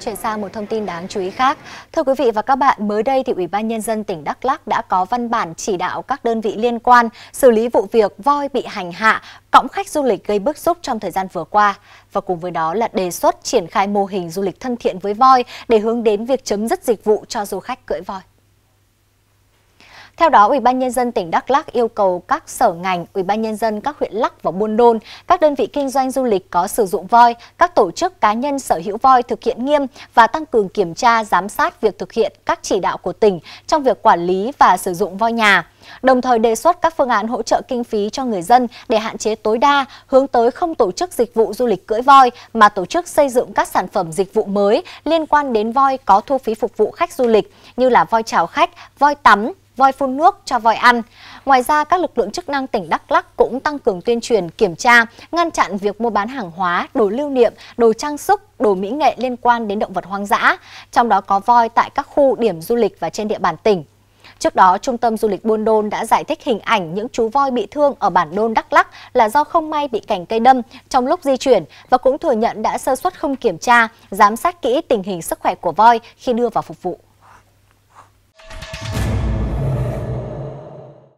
Chuyển sang một thông tin đáng chú ý khác. Thưa quý vị và các bạn, mới đây thì Ủy ban nhân dân tỉnh Đắk Lắk đã có văn bản chỉ đạo các đơn vị liên quan xử lý vụ việc voi bị hành hạ, cõng khách du lịch gây bức xúc trong thời gian vừa qua và cùng với đó là đề xuất triển khai mô hình du lịch thân thiện với voi để hướng đến việc chấm dứt dịch vụ cho du khách cưỡi voi. Theo đó, Ủy ban nhân dân tỉnh Đắk Lắk yêu cầu các sở ngành, Ủy ban nhân dân các huyện Lắc và Buôn Đôn, các đơn vị kinh doanh du lịch có sử dụng voi, các tổ chức cá nhân sở hữu voi thực hiện nghiêm và tăng cường kiểm tra, giám sát việc thực hiện các chỉ đạo của tỉnh trong việc quản lý và sử dụng voi nhà. Đồng thời đề xuất các phương án hỗ trợ kinh phí cho người dân để hạn chế tối đa hướng tới không tổ chức dịch vụ du lịch cưỡi voi mà tổ chức xây dựng các sản phẩm dịch vụ mới liên quan đến voi có thu phí phục vụ khách du lịch như là voi chào khách, voi tắm, voi phun nước cho voi ăn. Ngoài ra, các lực lượng chức năng tỉnh Đắk Lắk cũng tăng cường tuyên truyền, kiểm tra, ngăn chặn việc mua bán hàng hóa, đồ lưu niệm, đồ trang sức, đồ mỹ nghệ liên quan đến động vật hoang dã, trong đó có voi tại các khu điểm du lịch và trên địa bàn tỉnh. Trước đó, Trung tâm Du lịch Buôn Đôn đã giải thích hình ảnh những chú voi bị thương ở bản Đôn Đắk Lắk là do không may bị cành cây đâm trong lúc di chuyển và cũng thừa nhận đã sơ suất không kiểm tra, giám sát kỹ tình hình sức khỏe của voi khi đưa vào phục vụ.